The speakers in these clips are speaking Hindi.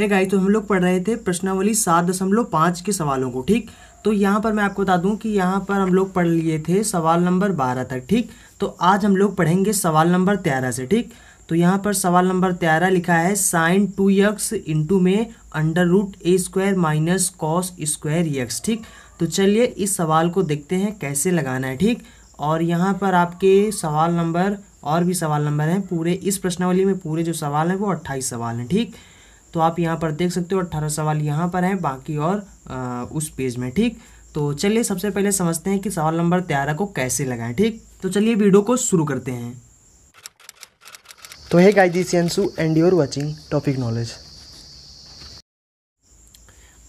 है गाई तो हम लोग पढ़ रहे थे प्रश्नावली सात दशमलव पाँच के सवालों को ठीक तो यहाँ पर मैं आपको बता दूँ कि यहाँ पर हम लोग पढ़ लिए थे सवाल नंबर बारह तक ठीक तो आज हम लोग पढ़ेंगे सवाल नंबर तेरह से ठीक तो यहाँ पर सवाल नंबर तेरह लिखा है साइन टू यक्स इंटू में under root a square minus cos square x ठीक तो चलिए इस सवाल को देखते हैं कैसे लगाना है ठीक और यहाँ पर आपके सवाल नंबर और भी सवाल नंबर हैं पूरे इस प्रश्नावली में पूरे जो सवाल हैं वो अट्ठाईस सवाल हैं ठीक तो आप यहाँ पर देख सकते हो अट्ठारह सवाल यहाँ पर हैं बाकी और आ, उस पेज में ठीक तो चलिए सबसे पहले समझते हैं कि सवाल नंबर तेरह को कैसे लगाएं ठीक तो चलिए वीडियो को शुरू करते हैं तो है and you're watching topic knowledge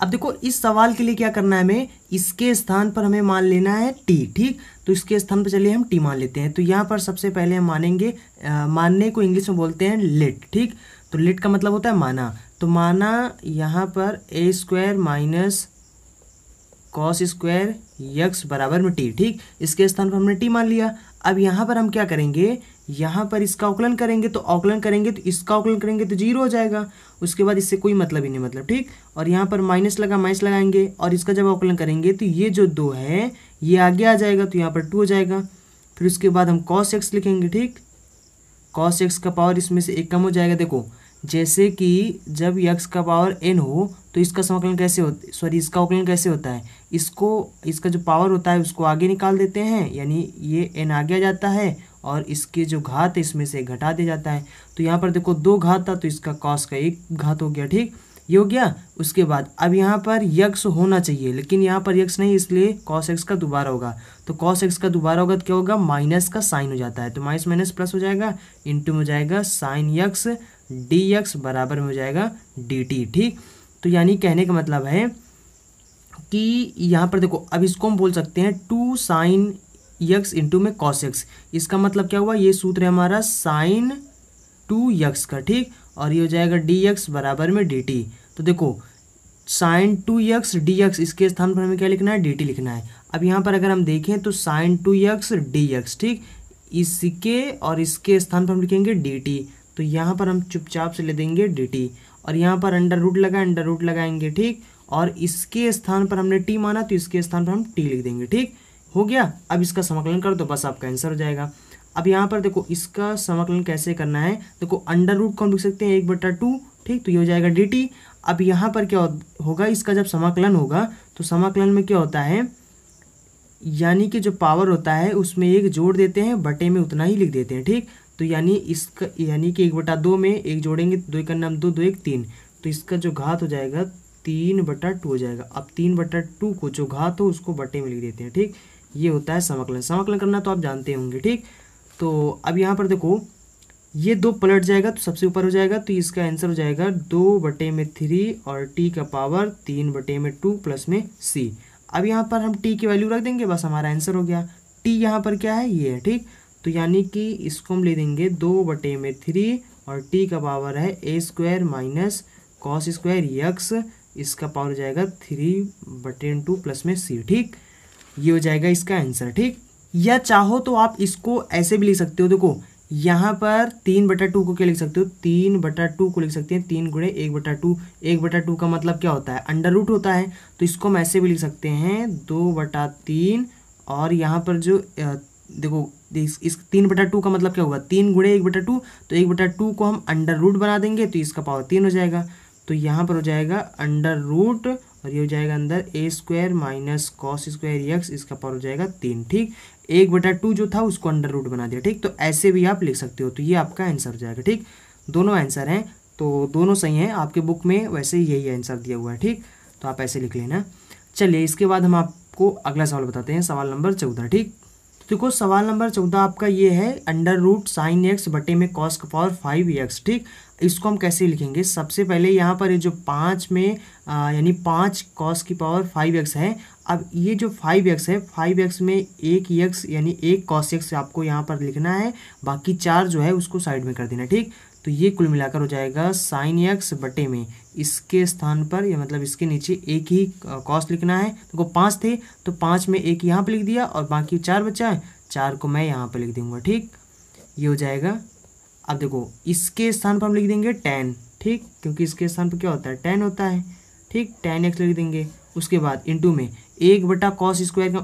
अब देखो इस सवाल के लिए क्या करना है हमें इसके स्थान पर हमें मान लेना है टी ठीक तो इसके स्थान पर चलिए हम टी मान लेते हैं तो यहाँ पर सबसे पहले हम मानेंगे आ, मानने को इंग्लिश में बोलते हैं लेट ठीक तो लेट का मतलब होता है माना तो माना यहाँ पर a square minus cos square x बराबर में टी ठीक इसके स्थान पर हमने टी मान लिया अब यहाँ पर हम क्या करेंगे यहाँ पर इसका आकलन करेंगे तो आकलन करेंगे तो इसका आकलन करेंगे तो जीरो हो जाएगा उसके बाद इससे कोई मतलब ही नहीं मतलब ठीक और यहाँ पर माइनस लगा माइनस लगाएंगे और इसका जब आकलन करेंगे तो ये जो दो है ये आगे आ जाएगा तो यहाँ पर टू हो जाएगा फिर उसके बाद हम कॉस एक्स लिखेंगे ठीक कॉस एक्स का पावर इसमें से एक कम हो जाएगा देखो जैसे कि जब यक्स का पावर एन हो तो इसका समाकलन कैसे हो सॉरी इसका अवकलन कैसे होता है इसको इसका जो पावर होता है उसको आगे निकाल देते हैं यानी ये एन आगे आ जाता है और इसके जो घात है इसमें से घटा दिया जाता है तो यहाँ पर देखो दो घात था तो इसका कॉस का एक घात हो गया ठीक ये हो गया उसके बाद अब यहाँ पर यक्स होना चाहिए लेकिन यहाँ पर यक्स नहीं इसलिए कॉस एक्स का दोबारा होगा तो कॉस एक्स का दोबारा होगा तो क्या होगा माइनस का साइन हो जाता है तो माइनस माइनस प्लस हो जाएगा इंटू में जाएगा साइन यक्स डी एक्स बराबर में हो जाएगा डी टी ठीक तो यानी कहने का मतलब है कि यहाँ पर देखो अब इसको हम बोल सकते हैं टू साइन यक्स इंटू में कॉस एक्स इसका मतलब क्या हुआ ये सूत्र है हमारा साइन टू यक्स का ठीक और ये हो जाएगा डी एक्स बराबर में डी टी तो देखो sine two x d x इसके स्थान पर हमें क्या लिखना है डी टी लिखना है अब यहाँ पर अगर हम देखें तो sine two x d x ठीक इसके और इसके स्थान पर हम लिखेंगे डी टी तो यहाँ पर हम चुपचाप से ले देंगे डी और यहाँ पर अंडर रूट लगा अंडर रूट लगाएंगे ठीक और इसके स्थान पर हमने टी माना तो इसके स्थान पर हम टी लिख देंगे ठीक हो गया अब इसका समाकलन कर दो बस आपका आंसर हो जाएगा अब यहाँ पर देखो इसका समाकलन कैसे करना है देखो अंडर रूट को हम लिख सकते हैं एक बटा टू ठीक तो ये हो जाएगा डी टी अब यहाँ पर क्या होगा इसका जब समाकलन होगा तो समाकलन में क्या होता है यानी कि जो पावर होता है उसमें एक जोड़ देते हैं बटे में उतना ही लिख देते हैं ठीक तो यानी इसका यानी कि एक बटा दो में एक जोड़ेंगे दो का नाम दो दो एक तीन तो इसका जो घात हो जाएगा तीन बटा टू हो जाएगा अब तीन बटा टू को जो घात हो उसको बटे में लिख देते हैं ठीक ये होता है समकलन समकलन करना तो आप जानते होंगे ठीक तो अब यहाँ पर देखो ये दो पलट जाएगा तो सबसे ऊपर हो जाएगा तो इसका आंसर हो जाएगा दो बटे में थ्री और टी का पावर तीन बटे में टू प्लस में सी अब यहाँ पर हम टी की वैल्यू रख देंगे बस हमारा आंसर हो गया टी यहाँ पर क्या है ये है ठीक तो यानी कि इसको हम ले देंगे दो बटे में थ्री और टी का पावर है a square minus cos square x इसका पावर हो जाएगा थ्री बटे टू प्लस में सी ठीक ये हो जाएगा इसका आंसर ठीक या चाहो तो आप इसको ऐसे भी लिख सकते हो देखो यहाँ पर तीन बटा टू को क्या लिख सकते हो तीन बटा टू को लिख सकते हैं तीन गुड़े एक बटा टू एक बटा टू का मतलब क्या होता है अंडर रूट होता है तो इसको हम ऐसे भी लिख सकते हैं दो बटा तीन और यहाँ पर जो देखो इस, इस तीन बटा टू का मतलब क्या होगा तीन गुड़े एक बटा टू तो एक बटा टू को हम अंडर रूट बना देंगे तो इसका पावर तीन हो जाएगा तो यहाँ पर हो जाएगा अंडर रूट और ये हो जाएगा अंदर a square minus cos square x इसका पावर हो जाएगा तीन ठीक एक बटा टू जो था उसको अंडर रूट बना दिया ठीक तो ऐसे भी आप लिख सकते हो तो ये आपका आंसर हो जाएगा ठीक दोनों आंसर हैं तो दोनों सही हैं आपके बुक में वैसे यही आंसर दिया हुआ है ठीक तो आप ऐसे लिख लेना चलिए इसके बाद हम आपको अगला सवाल बताते हैं सवाल नंबर चौदह ठीक देखो सवाल नंबर चौदह आपका ये है अंडर रूट साइन एक्स बटे में कॉस का पावर फाइव एक्स ठीक इसको हम कैसे लिखेंगे सबसे पहले यहाँ पर ये जो पाँच में यानी पाँच कॉस की पावर फाइव एक्स है अब ये जो फाइव एक्स है फाइव एक्स में एक एक्स यानी एक कॉस एक्स आपको यहाँ पर लिखना है बाकी चार जो है उसको साइड में कर देना ठीक तो ये कुल मिलाकर हो जाएगा साइन एक्स बटे में इसके स्थान पर या मतलब इसके नीचे एक ही कॉस्ट लिखना है देखो तो पाँच थे तो पाँच में एक यहाँ पर लिख दिया और बाकी चार बचा है चार को मैं यहाँ पर लिख दूंगा ठीक ये हो जाएगा अब देखो इसके स्थान पर हम लिख देंगे टेन ठीक क्योंकि इसके स्थान पर क्या होता है टेन होता है ठीक टेन एक्स लिख देंगे उसके बाद इंटू में एक बटा कॉस स्क्वायर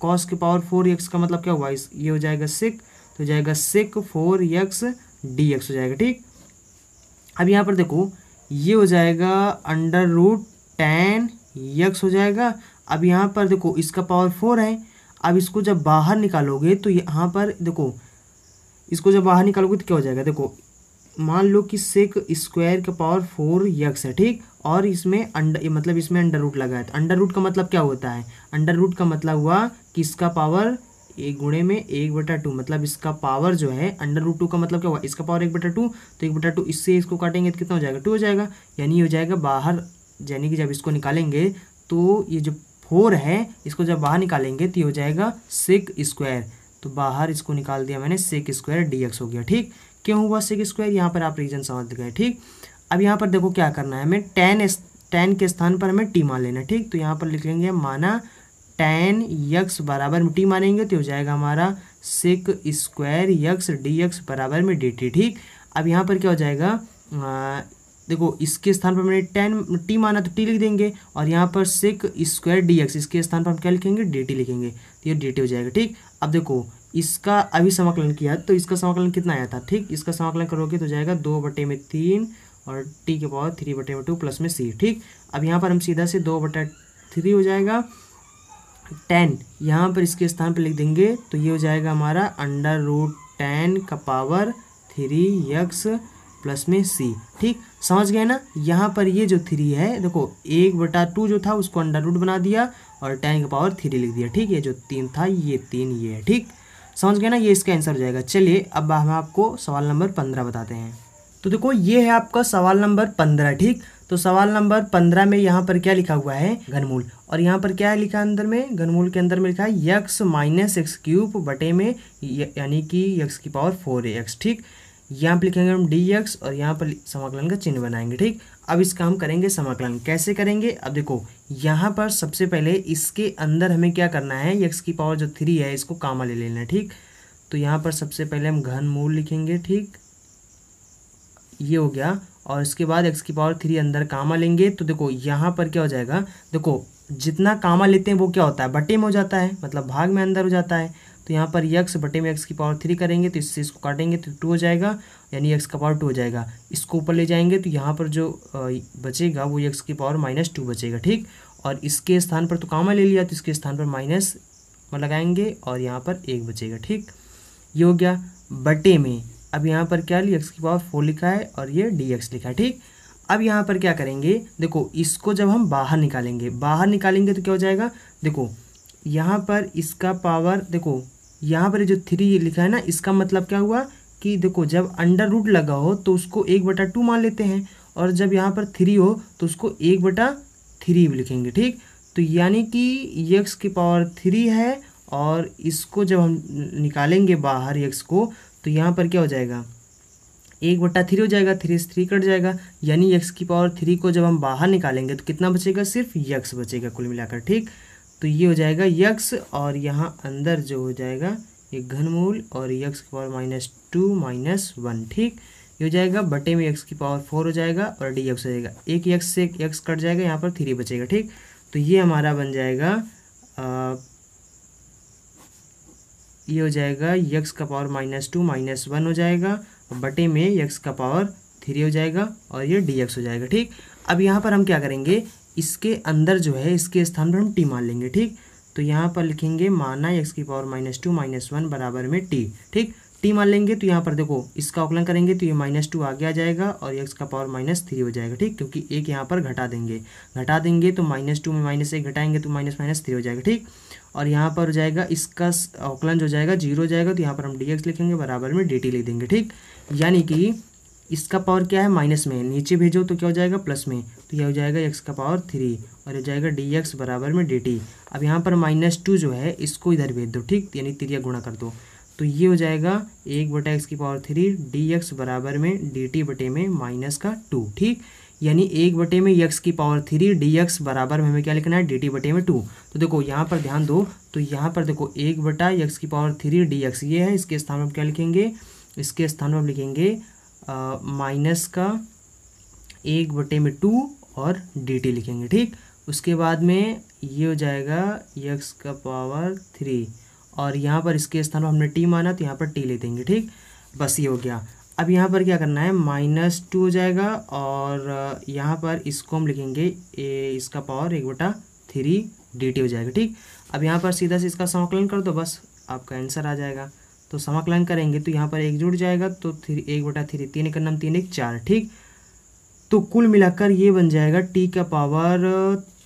कॉस के पावर फोर एक्स का मतलब क्या हुआ इस ये हो जाएगा सिक तो जाएगा sec four x d x हो जाएगा ठीक अब यहाँ पर देखो ये हो जाएगा अंडर रूट टेन यक्स हो जाएगा अब यहाँ पर देखो इसका पावर फोर है अब इसको जब बाहर निकालोगे तो यहाँ पर देखो इसको जब बाहर निकालोगे तो क्या हो जाएगा देखो मान लो कि सेक स्क्वायर का पावर फोर यक्स है ठीक और इसमें अंडर मतलब इसमें अंडर रूट लगा है अंडर तो रूट का मतलब क्या होता है अंडर रूट का मतलब हुआ कि इसका पावर एक गुणे में एक बटा टू मतलब इसका पावर जो है अंडर रूट टू का मतलब क्या हुआ इसका पावर एक बटा टू तो एक बटा टू इससे इसको काटेंगे तो कितना हो जाएगा टू हो जाएगा यानी हो जाएगा बाहर यानी कि जब इसको निकालेंगे तो ये जो फोर है इसको जब बाहर निकालेंगे तो ये हो जाएगा सिक स्क्वायर तो बाहर इसको निकाल दिया मैंने सिक स्क्वायर डी हो गया ठीक क्यों हुआ सिक स्क्वायर यहाँ पर आप रीजन समझ गए ठीक अब यहाँ पर देखो क्या करना है हमें टेन टेन के स्थान पर हमें टी मान लेना ठीक तो यहाँ पर लिख लेंगे माना टेन यक्स बराबर में टी मानेंगे तो हो जाएगा हमारा sec square x d x बराबर में डी टी ठीक अब यहाँ पर क्या हो जाएगा आ, देखो इसके स्थान पर मैंने टेन टी माना तो टी लिख देंगे और यहाँ पर सिक स्क्वायर डी एक्स इसके स्थान पर हम क्या लिखेंगे डी टी लिखेंगे तो ये डी टी हो जाएगा ठीक अब देखो इसका अभी समाकलन किया तो इसका समाकलन कितना आया था ठीक इसका समाकलन करोगे तो जाएगा दो बटे में तीन और टी के पावर थ्री बटे में टू प्लस में सी ठीक अब यहाँ पर हम सीधा से दो बटा थ्री हो जाएगा टेन यहाँ पर इसके स्थान पर लिख देंगे तो ये हो जाएगा हमारा अंडर रूट टेन का पावर थ्री यक्स प्लस में सी ठीक समझ गए ना यहाँ पर ये जो थ्री है देखो एक बटा टू जो था उसको अंडर रूट बना दिया और टेन का पावर थ्री लिख दिया ठीक है जो तीन था ये तीन ये है ठीक समझ गए ना ये इसका आंसर हो जाएगा चलिए अब हम आपको सवाल नंबर पंद्रह बताते हैं तो देखो ये है आपका सवाल नंबर पंद्रह ठीक तो सवाल नंबर पंद्रह में यहाँ पर क्या लिखा हुआ है घनमूल और यहाँ पर क्या है लिखा अंदर में घनमूल के अंदर में लिखा है यक्स माइनस एक्स क्यूब बटे में यानी कि यक्स की पावर फोर एक्स ठीक यहाँ पर लिखेंगे हम डी एक्स और यहाँ पर समाकलन का चिन्ह बनाएंगे ठीक अब इसका हम करेंगे समाकलन कैसे करेंगे अब देखो यहाँ पर सबसे पहले इसके अंदर हमें क्या करना है यक्स की पावर जो थ्री है इसको कामा ले लेना ठीक तो यहाँ पर सबसे पहले हम घन लिखेंगे ठीक ये हो गया और इसके बाद एक्स की पावर थ्री अंदर कामा लेंगे तो देखो यहाँ पर क्या हो जाएगा देखो जितना कामा लेते हैं वो क्या होता है बटे में हो जाता है मतलब भाग में अंदर हो जाता है तो यहाँ पर यक्स बटे में एक्स की पावर थ्री करेंगे तो इससे इसको काटेंगे तो टू हो जाएगा यानी एक्स का पावर टू हो जाएगा इसको ऊपर ले जाएंगे तो यहाँ पर जो बचेगा वो यक्स की पावर माइनस टू बचेगा ठीक और इसके स्थान पर तो कामा ले लिया तो इसके स्थान पर माइनस लगाएंगे और यहाँ पर एक बचेगा ठीक ये हो गया बटे में अब यहाँ पर क्या डी एक्स की पावर फोर लिखा है और ये डी एक्स लिखा है ठीक अब यहाँ पर क्या करेंगे देखो इसको जब हम बाहर निकालेंगे बाहर निकालेंगे तो क्या हो जाएगा देखो यहाँ पर इसका पावर देखो यहाँ पर जो थ्री लिखा है ना इसका मतलब क्या हुआ कि देखो जब अंडर रूट लगा हो तो उसको एक बटा टू मान लेते हैं और जब यहाँ पर थ्री हो तो उसको एक बटा थ्री लिखेंगे ठीक तो यानी कि यक्स की पावर थ्री है और इसको जब हम निकालेंगे बाहर यक्स को तो यहाँ पर क्या हो जाएगा एक बट्टा थ्री हो जाएगा थ्री से थ्री कट जाएगा यानी यक्स की पावर थ्री को जब हम बाहर निकालेंगे तो कितना बचेगा सिर्फ यक्स बचेगा कुल मिलाकर ठीक तो ये हो जाएगा यक्स और यहाँ अंदर जो हो जाएगा ये घनमूल और यक्स की power minus two minus one ठीक ये हो जाएगा बटे में यक्स की पावर फोर हो जाएगा और डी यक्स हो जाएगा एक यक्स से एक यक्स कट जाएगा यहाँ पर थ्री बचेगा ठीक तो ये हमारा बन जाएगा ये e हो जाएगा यक्स का power minus two minus one हो जाएगा बटे में यक्स का पावर थ्री हो जाएगा और ये डी हो जाएगा ठीक अब यहाँ पर हम क्या करेंगे इसके अंदर जो है इसके स्थान पर हम टी मान लेंगे ठीक तो यहाँ पर लिखेंगे माना एक्स की power minus two minus one बराबर में टी ठीक टी मान लेंगे तो यहाँ पर देखो इसका अवकलन करेंगे तो ये माइनस टू आगे आ जाएगा और एक्स का पावर माइनस थ्री हो जाएगा ठीक क्योंकि एक यहाँ पर घटा देंगे घटा देंगे तो माइनस टू में माइनस एक घटाएंगे तो माइनस माइनस थ्री हो जाएगा ठीक और यहाँ पर हो जाएगा इसका औकलन जो जाएगा जीरो जाएगा तो यहाँ पर हम डी लिखेंगे बराबर में डी लिख देंगे ठीक यानी कि इसका पावर क्या है माइनस में नीचे भेजो तो क्या हो जाएगा प्लस में तो यह हो जाएगा एक्स का पावर थ्री और हो जाएगा डी एक्स बराबर में डी टी अब यहाँ पर माइनस टू जो है इसको इधर भेज दो ठीक यानी त्रिया गुणा कर दो तो ये हो जाएगा एक बटा एक्स की पावर थ्री डी एक्स बराबर में डी टी बटे में माइनस का टू ठीक यानी एक बटे में यक्स की पावर थ्री डी एक्स बराबर में हमें क्या लिखना है डी टी बटे में टू तो देखो यहाँ पर ध्यान दो तो यहाँ पर देखो एक बटा यक्स की पावर थ्री डी एक्स ये है इसके स्थान पर क्या लिखेंगे इसके स्थान पर लिखेंगे माइनस का एक बटे में टू और डी टी लिखेंगे ठीक उसके बाद में ये हो जाएगा यक्स का पावर थ्री और यहाँ पर इसके स्थान पर हमने टी माना तो यहाँ पर टी ले देंगे ठीक बस ये हो गया अब यहाँ पर क्या करना है माइनस टू हो जाएगा और यहाँ पर इसको हम लिखेंगे ए इसका पावर एक बटा थ्री डी हो जाएगा ठीक अब यहाँ पर सीधा से इसका समाकलन कर दो बस आपका आंसर आ जाएगा तो समाकलन करेंगे तो यहाँ पर एक जुड़ जाएगा तो थ्री एक बटा थ्री तीन एक नाम तीन एक चार ठीक तो कुल मिलाकर ये बन जाएगा टी का पावर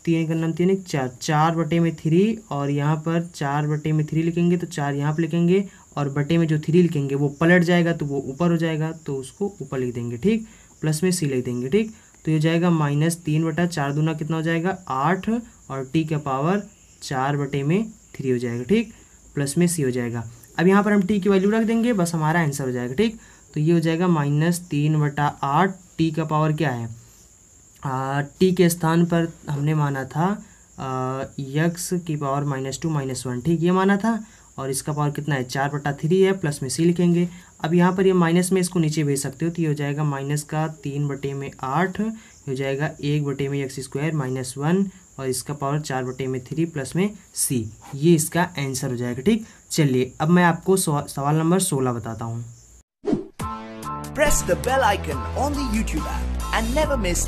तीन का नाम तीन एक चार चार बटे में थ्री और यहाँ पर चार बटे में थ्री लिखेंगे तो चार यहाँ पर लिखेंगे और बटे में जो थ्री लिखेंगे वो पलट जाएगा तो वो ऊपर हो जाएगा तो उसको ऊपर लिख देंगे ठीक प्लस में सी लिख देंगे ठीक तो ये जाएगा माइनस तीन बटा चार दूना कितना हो जाएगा आठ और टी का पावर चार बटे में थ्री हो जाएगा ठीक प्लस में सी हो जाएगा अब यहाँ पर हम टी की वैल्यू रख देंगे बस हमारा आंसर हो जाएगा ठीक तो ये हो जाएगा माइनस तीन बटा आठ टी का पावर क्या है आ, टी के स्थान पर हमने माना था यक्स की power minus two minus one ठीक ये माना था और इसका पावर कितना है चार बटा थ्री है प्लस में सी लिखेंगे अब यहाँ पर ये यह माइनस में इसको नीचे भेज सकते हो तो ये हो जाएगा माइनस का तीन बटे में आठ हो जाएगा एक बटे में एक्स स्क्वायर माइनस वन और इसका पावर चार बटे में थ्री प्लस में सी ये इसका आंसर हो जाएगा ठीक चलिए अब मैं आपको सवाल नंबर सोलह बताता हूँ Press the bell icon on the YouTube app and never miss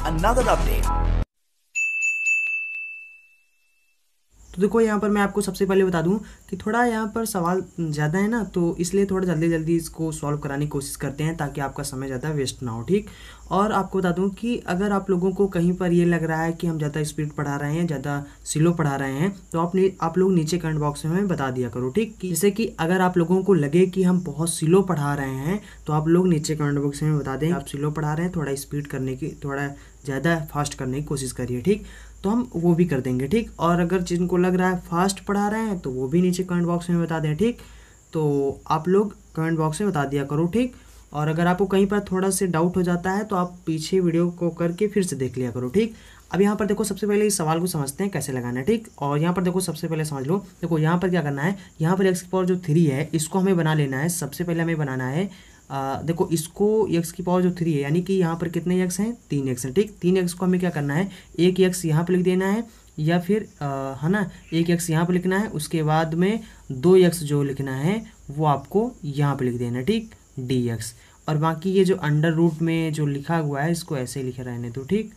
तो देखो यहाँ पर मैं आपको सबसे पहले बता दूँ कि थोड़ा यहाँ पर सवाल ज़्यादा है ना तो इसलिए थोड़ा जल्दी जल्दी इसको सॉल्व कराने की कोशिश करते हैं ताकि आपका समय ज़्यादा वेस्ट ना हो ठीक और आपको बता दूँ कि अगर आप लोगों को कहीं पर ये लग रहा है कि हम ज़्यादा स्पीड पढ़ा रहे हैं ज़्यादा स्लो पढ़ा रहे हैं तो आप आप लोग नीचे कमेंट बॉक्स में हमें बता दिया करो ठीक जैसे कि अगर आप लोगों को लगे कि हम बहुत स्लो पढ़ा रहे हैं तो आप लोग नीचे कमेंट बॉक्स में बता दें आप स्लो पढ़ा रहे हैं थोड़ा स्पीड करने की थोड़ा ज़्यादा फास्ट करने की कोशिश करिए ठीक तो हम वो भी कर देंगे ठीक और अगर जिनको लग रहा है फास्ट पढ़ा रहे हैं तो वो भी नीचे कमेंट बॉक्स में बता दें ठीक तो आप लोग कमेंट बॉक्स में बता दिया करो ठीक और अगर आपको कहीं पर थोड़ा से डाउट हो जाता है तो आप पीछे वीडियो को करके फिर से देख लिया करो ठीक अब यहाँ पर देखो सबसे पहले इस सवाल को समझते हैं कैसे लगाना है ठीक और यहाँ पर देखो सबसे पहले समझ लो देखो यहाँ पर क्या करना है यहाँ पर एक्स पावर जो थ्री है इसको हमें बना लेना है सबसे पहले हमें बनाना है आ, देखो इसको यक्स की पावर जो थ्री है यानी कि यहाँ पर कितने यक्स हैं तीन यक्स हैं ठीक तीन यक्स को हमें क्या करना है एक यक्स यहाँ पर लिख देना है या फिर है ना एक यक्स यहाँ पर लिखना है उसके बाद में दो यक्स जो लिखना है वो आपको यहाँ पर लिख देना है ठीक डी यक्स और बाकी ये जो अंडर रूट में जो लिखा हुआ है इसको ऐसे ही लिखे रहने दो ठीक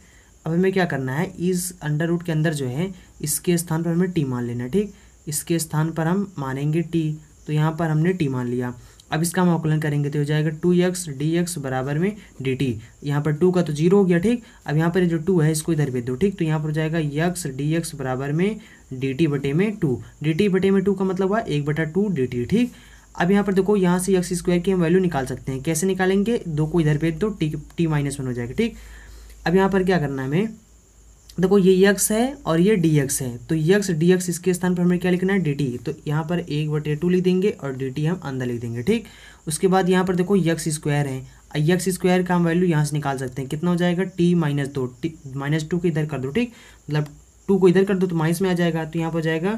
अब हमें क्या करना है इस अंडर रूट के अंदर जो है इसके स्थान पर हमें टी मान लेना ठीक इसके स्थान पर हम मानेंगे टी तो यहाँ पर हमने टी मान लिया अब इसका हम अवकलन करेंगे तो हो जाएगा टू एक्स डी एक्स बराबर में डी टी यहाँ पर टू का तो जीरो हो गया ठीक अब यहाँ पर जो टू है इसको इधर भेज दो ठीक तो यहाँ पर हो जाएगा यक्स डी एक्स बराबर में डी टी बटे में टू डी टी बटे में टू का मतलब हुआ एक बटा टू डी टी ठीक अब यहाँ पर देखो यहाँ से यक्स स्क्वायर की हम वैल्यू निकाल सकते हैं कैसे निकालेंगे दो को इधर भेज दो टी टी माइनस वन हो जाएगा ठीक अब यहाँ पर क्या करना है हमें देखो ये यक्स है और ये डी एक्स है तो यक्स डी एक्स इसके स्थान पर हमें क्या लिखना है डी टी तो यहाँ पर एक बटे टू लिख देंगे और डी टी हम अंदर लिख देंगे ठीक उसके बाद यहाँ पर देखो यक्स स्क्वायर है यक्स स्क्वायर का हम वैल्यू यहाँ से निकाल सकते हैं कितना हो जाएगा टी माइनस दो टी माइनस टू को इधर कर दो ठीक मतलब टू को इधर कर दो तो माइनस में आ जाएगा तो यहाँ पर जाएगा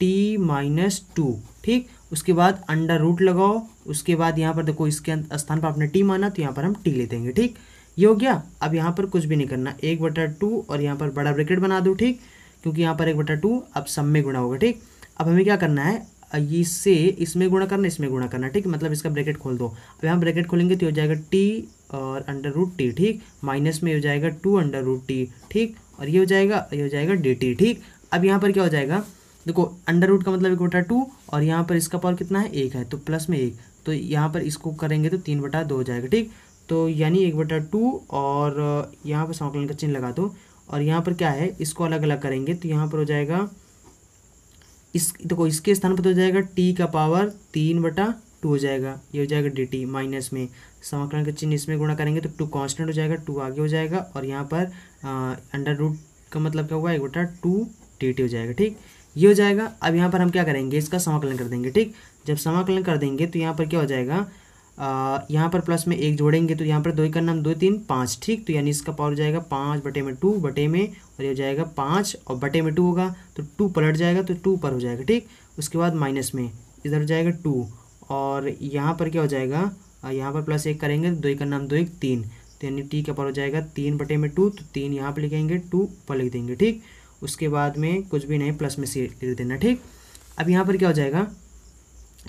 टी माइनस टू ठीक उसके बाद अंडर रूट लगाओ उसके बाद यहाँ पर देखो इसके अं-, स्थान पर आपने टी माना तो यहाँ पर हम टी ले देंगे ठीक ये हो गया अब यहाँ पर कुछ भी नहीं करना एक बटा टू और यहाँ पर बड़ा ब्रैकेट बना दो ठीक क्योंकि यहाँ पर एक बटा टू अब सब में गुणा होगा ठीक अब हमें क्या करना है इससे इसमें गुणा करना इसमें गुणा करना ठीक मतलब इसका ब्रैकेट खोल दो अब यहाँ ब्रैकेट खोलेंगे तो हो जाएगा टी और अंडर रूट टी ठीक माइनस में हो जाएगा टू अंडर रूट टी ठीक और ये हो जाएगा ये हो जाएगा डी टी ठीक अब यहाँ पर क्या हो जाएगा देखो अंडर रूट का मतलब एक बटा टू और यहाँ पर इसका पावर कितना है एक है तो प्लस में एक तो यहाँ पर इसको करेंगे तो तीन बटा दो हो जाएगा ठीक तो यानी एक बटा टू और यहाँ पर समाकलन का चिन्ह लगा दो और यहाँ पर क्या है इसको अलग अलग करेंगे तो यहाँ पर हो जाएगा इस देखो तो इसके स्थान पर तो हो जाएगा टी का पावर तीन बटा टू हो जाएगा ये हो जाएगा डी टी माइनस में समाकलन का चिन्ह इसमें गुणा करेंगे तो टू कांस्टेंट हो जाएगा टू आगे हो जाएगा और यहाँ पर अंडर रूट का मतलब क्या हुआ एक बटा टू डी टी हो जाएगा ठीक ये हो जाएगा अब यहाँ पर हम क्या करेंगे इसका समाकलन कर देंगे ठीक जब समाकलन कर देंगे तो यहाँ पर क्या हो जाएगा यहाँ पर प्लस में एक जोड़ेंगे तो यहाँ पर दो का नाम दो तीन पाँच ठीक तो यानी इसका पावर हो जाएगा पाँच बटे में टू बटे में और ये हो जाएगा पाँच और बटे में टू होगा तो टू पलट जाएगा तो टू पर हो जाएगा ठीक उसके बाद माइनस में इधर हो जाएगा टू और यहाँ पर क्या हो जाएगा यहाँ पर प्लस एक करेंगे तो दो का नाम दो एक तीन तो यानी टी का पावर हो जाएगा तीन बटे में टू तो तीन यहाँ पर लिखेंगे टू पर लिख देंगे ठीक उसके बाद में कुछ भी नहीं प्लस में सी लिख देना ठीक अब यहाँ पर क्या हो जाएगा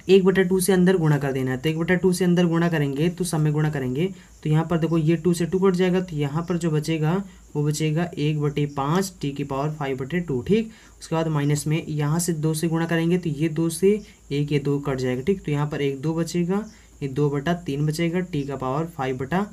एक बटा टू से अंदर गुणा कर देना है तो एक बटा टू से अंदर गुणा करेंगे तो सब में गुणा करेंगे तो यहाँ पर देखो ये टू से टू कट जाएगा तो यहाँ पर जो बचेगा वो बचेगा एक बटे पाँच टी की पावर फाइव बटे टू ठीक उसके बाद माइनस में यहाँ से दो से गुणा करेंगे तो ये दो से एक ये दो कट जाएगा ठीक तो यहाँ पर एक दो बचेगा ये दो बटा तीन बचेगा टी का पावर फाइव बटा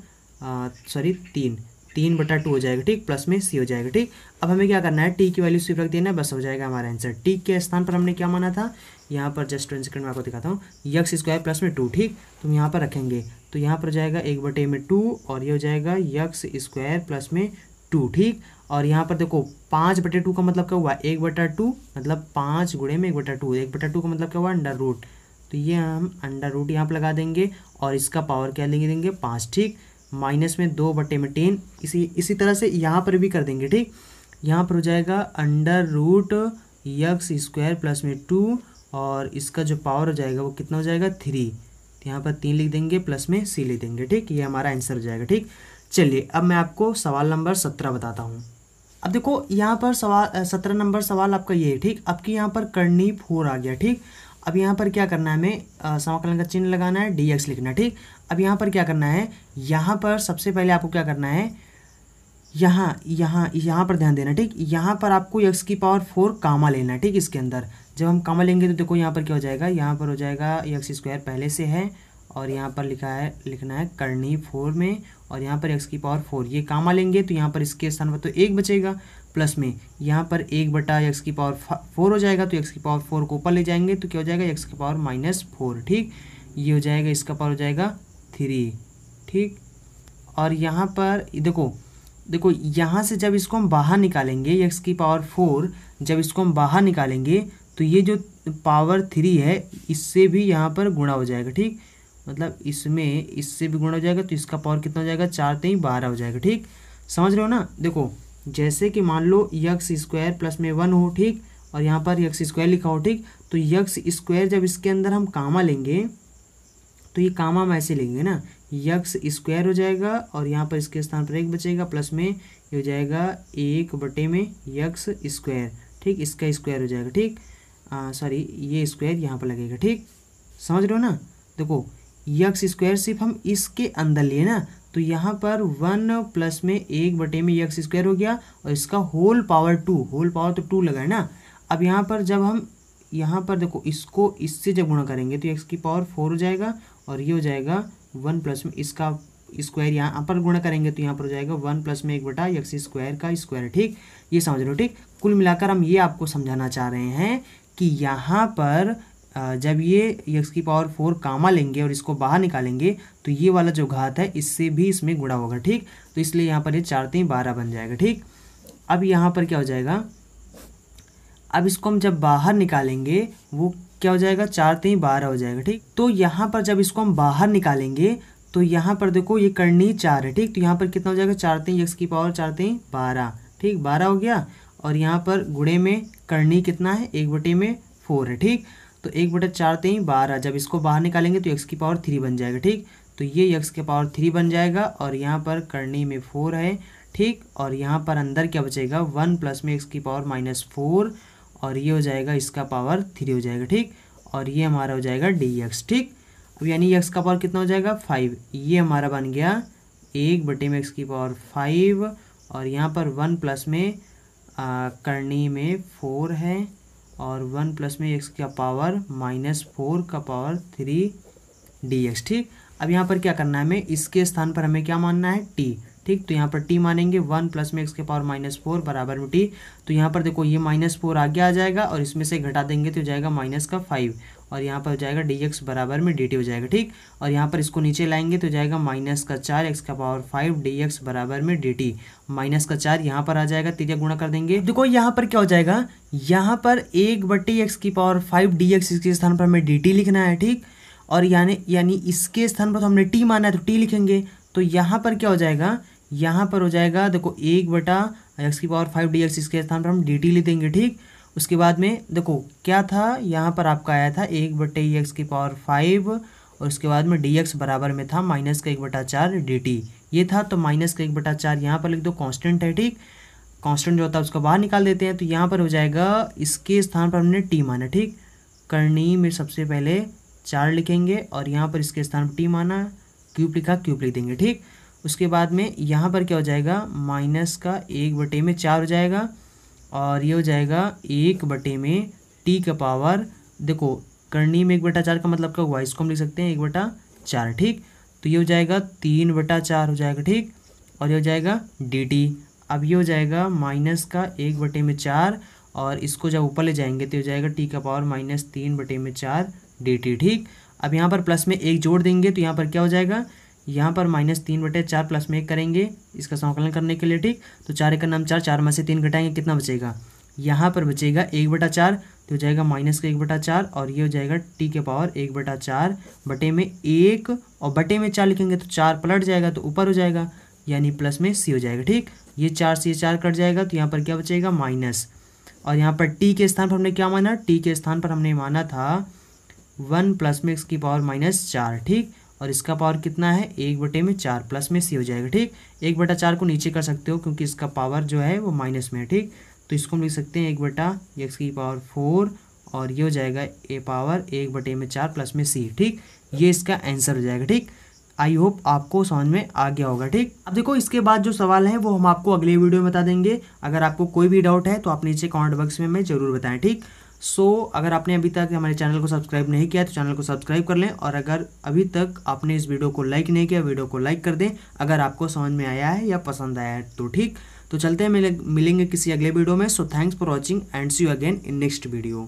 सॉरी तीन तीन बटा टू हो जाएगा ठीक प्लस में सी हो जाएगा ठीक अब हमें क्या करना है टी की वैल्यू स्वीप रख देना है बस हो जाएगा हमारा आंसर टी के स्थान पर हमने क्या माना था यहाँ पर जस्ट ट्वेंटी सेकंड में आपको दिखाता हूँ यक्स स्क्वायर प्लस में टू ठीक तुम यहाँ पर रखेंगे तो यहाँ पर जाएगा एक बटे में टू और ये हो जाएगा यक्स स्क्वायर प्लस में टू ठीक और यहाँ पर देखो पाँच बटे टू का मतलब क्या हुआ एक बटा टू मतलब पाँच गुड़े में एक बटा टू एक बटा टू का मतलब क्या हुआ अंडर रूट तो ये हम अंडर रूट यहाँ पर लगा देंगे और इसका पावर क्या लेंगे देंगे पाँच ठीक माइनस में दो बटे में टेन इसी इसी तरह से यहाँ पर भी कर देंगे ठीक यहाँ पर हो जाएगा under root x square plus में टू और इसका जो पावर हो जाएगा वो कितना हो जाएगा थ्री तो यहाँ पर तीन लिख देंगे प्लस में सी लिख देंगे ठीक ये हमारा आंसर हो जाएगा ठीक चलिए अब मैं आपको सवाल नंबर सत्रह बताता हूँ अब देखो यहाँ पर सवाल सत्रह नंबर सवाल आपका ये है ठीक आपकी यहाँ पर करनी फोर आ गया ठीक अब यहाँ पर क्या करना है हमें समाकलन का चिन्ह लगाना है डी एक्स लिखना ठीक अब यहाँ पर क्या करना है यहाँ पर सबसे पहले आपको क्या करना है यहाँ यहाँ यहाँ पर ध्यान देना ठीक यहाँ पर आपको x की पावर फोर कामा लेना है ठीक इसके अंदर जब हम कामा लेंगे तो देखो यहाँ पर क्या हो जाएगा यहाँ पर हो जाएगा एक्स स्क्वायर पहले से है और यहाँ पर लिखा है लिखना है करनी फोर में और यहाँ पर एक्स की पावर फोर ये कामा लेंगे तो यहाँ पर इसके स्थान पर तो एक बचेगा प्लस में यहाँ पर एक बटा एक्स की पावर फोर हो जाएगा तो एक्स की पावर फोर को ऊपर ले जाएंगे तो क्या हो जाएगा एक्स की पावर माइनस फोर ठीक ये हो जाएगा इसका पावर हो जाएगा थ्री ठीक और यहाँ पर देखो देखो यहाँ से जब इसको हम बाहर निकालेंगे एक्स की पावर फोर जब इसको हम बाहर निकालेंगे तो ये जो पावर थ्री है इससे भी यहाँ पर गुणा हो जाएगा ठीक मतलब इसमें इससे भी गुणा हो जाएगा तो इसका पावर कितना हो जाएगा चार तीन बारह हो जाएगा ठीक समझ रहे हो ना देखो जैसे कि मान लो यक्स स्क्वायर प्लस में वन हो ठीक और यहाँ पर यक्स स्क्वायर लिखा हो ठीक तो यक्स स्क्वायर जब इसके अंदर हम कामा लेंगे तो ये कामा हम ऐसे लेंगे ना यक्स स्क्वायर हो जाएगा और यहाँ पर इसके स्थान पर एक बचेगा प्लस में ये हो जाएगा एक बटे में यक्स स्क्वायर ठीक इसका स्क्वायर हो जाएगा ठीक सॉरी ये स्क्वायर यहाँ पर लगेगा ठीक समझ रहे हो ना देखो यक्स स्क्वायर सिर्फ हम इसके अंदर लिए ना तो यहाँ पर वन प्लस में एक बटे में एक्स स्क्वायर हो गया और इसका whole power two whole power तो टू लगा है ना अब यहाँ पर जब हम यहाँ पर देखो इसको इससे जब गुणा करेंगे तो एक्स की पावर फोर हो जाएगा और ये हो जाएगा वन प्लस में इसका स्क्वायर यहाँ पर गुणा करेंगे तो यहाँ पर हो जाएगा वन प्लस में एक बटा यक्स स्क्वायर का स्क्वायर ठीक ये समझ लो ठीक कुल मिलाकर हम ये आपको समझाना चाह रहे हैं कि यहाँ पर जब ये यक्स की पावर फोर कामा लेंगे और इसको बाहर निकालेंगे तो ये वाला जो घात है इससे भी इसमें गुड़ा होगा ठीक तो इसलिए यहाँ पर ये चार तीन बारह बन जाएगा ठीक अब यहाँ पर क्या हो जाएगा अब इसको हम जब बाहर निकालेंगे वो क्या हो जाएगा चार तीन बारह हो जाएगा ठीक तो यहाँ पर जब इसको हम बाहर निकालेंगे तो यहाँ पर देखो ये करनी चार है ठीक तो यहाँ पर कितना हो जाएगा चार तीन यक्स की पावर चार तीन बारह ठीक बारह हो गया और यहाँ पर गुड़े में करनी कितना है एक बटे में फोर है ठीक तो एक बटे चार तेई तो बारह जब इसको बाहर निकालेंगे तो एक्स की पावर थ्री बन जाएगा ठीक तो ये एक्स के पावर थ्री बन जाएगा और यहाँ पर करनी में फोर है ठीक और यहाँ पर अंदर क्या बचेगा वन प्लस में एक्स की पावर माइनस फोर और ये हो जाएगा इसका पावर थ्री हो जाएगा ठीक और ये हमारा हो जाएगा डी एक्स ठीक अब यानी एक्स का पावर कितना हो जाएगा फाइव ये हमारा बन गया एक बटे में एक्स की पावर फाइव और यहाँ पर वन प्लस में करनी में फोर है और वन प्लस में एक्स का पावर माइनस फोर का पावर थ्री डी एक्स ठीक अब यहाँ पर क्या करना है हमें इसके स्थान पर हमें क्या मानना है टी ठीक तो यहाँ पर टी मानेंगे वन प्लस में एक्स के पावर माइनस फोर बराबर में टी तो यहाँ पर देखो ये माइनस फोर आगे आ जाएगा और इसमें से घटा देंगे तो जाएगा माइनस का फाइव और यहाँ पर हो जाएगा डी एक्स बराबर में डी टी हो जाएगा ठीक और यहाँ पर इसको नीचे लाएंगे तो जाएगा माइनस का चार एक्स का पावर फाइव डी एक्स बराबर में डी टी माइनस का चार यहाँ पर आ जाएगा तीजा गुणा कर देंगे देखो यहाँ पर क्या हो जाएगा यहाँ पर एक बट्टी एक्स की पावर फाइव डी एक्स इसके स्थान पर हमें डी टी लिखना है ठीक और यानी यानी इसके स्थान पर तो हमने टी माना है तो टी लिखेंगे तो यहाँ पर क्या हो जाएगा यहाँ पर हो जाएगा देखो एक बटा एक्स की पावर फाइव डी एक्स इसके स्थान पर हम डी टी लिख देंगे ठीक उसके बाद में देखो क्या था यहाँ पर आपका आया था एक बटे ई एक्स की पावर फाइव और उसके बाद में डी एक्स बराबर में था माइनस का एक बटा चार डी टी ये था तो माइनस का एक बटा चार यहाँ पर लिख दो कांस्टेंट है ठीक कांस्टेंट जो होता है उसको बाहर निकाल देते हैं तो यहाँ पर हो जाएगा इसके स्थान पर हमने टी माना ठीक करनी में सबसे पहले चार लिखेंगे और यहाँ पर इसके स्थान पर टी माना क्यूब लिखा क्यूब लिख देंगे ठीक उसके बाद में यहाँ पर क्या हो जाएगा माइनस का एक बटे में चार हो जाएगा और ये हो जाएगा एक बटे में टी का पावर देखो करनी में एक बटा चार का मतलब क्या हुआ इसको हम लिख सकते हैं एक बटा चार ठीक तो ये हो जाएगा तीन बटा चार हो जाएगा ठीक और ये हो जाएगा डी टी अब ये हो जाएगा माइनस का एक बटे में चार और इसको जब ऊपर ले जाएंगे तो हो जाएगा टी का पावर माइनस तीन बटे में चार डी टी ठीक अब यहाँ पर प्लस में एक जोड़ देंगे तो यहाँ पर क्या हो जाएगा यहाँ पर माइनस तीन बटे चार प्लस में एक करेंगे इसका संकलन करने के लिए ठीक तो चार एक नाम चार चार में से तीन घटाएंगे कितना बचेगा यहाँ पर बचेगा एक बटा चार तो हो जाएगा माइनस का एक बटा चार और ये हो जाएगा टी के पावर एक बटा चार बटे में एक और बटे में चार लिखेंगे तो चार पलट जाएगा तो ऊपर हो जाएगा यानी प्लस में सी हो जाएगा ठीक ये चार से ये चार कट जाएगा तो यहाँ पर क्या बचेगा माइनस और यहाँ पर टी के स्थान पर हमने क्या माना टी के स्थान पर हमने माना था वन प्लस में एक्स की पावर माइनस चार ठीक और इसका पावर कितना है एक बटे में चार प्लस में सी हो जाएगा ठीक एक बटा चार को नीचे कर सकते हो क्योंकि इसका पावर जो है वो माइनस में है ठीक तो इसको हम लिख सकते हैं एक बटा एक्स की पावर फोर और ये हो जाएगा ए पावर एक बटे में चार प्लस में सी ठीक ये इसका आंसर हो जाएगा ठीक आई होप आपको समझ में आ गया होगा ठीक अब देखो इसके बाद जो सवाल है वो हम आपको अगले वीडियो में बता देंगे अगर आपको कोई भी डाउट है तो आप नीचे कॉमेंट बॉक्स में जरूर बताएं ठीक सो so, अगर आपने अभी तक हमारे चैनल को सब्सक्राइब नहीं किया तो चैनल को सब्सक्राइब कर लें और अगर अभी तक आपने इस वीडियो को लाइक नहीं किया वीडियो को लाइक कर दें अगर आपको समझ में आया है या पसंद आया है तो ठीक तो चलते हैं मिलेंगे किसी अगले वीडियो में so thanks for watching and see you again in next video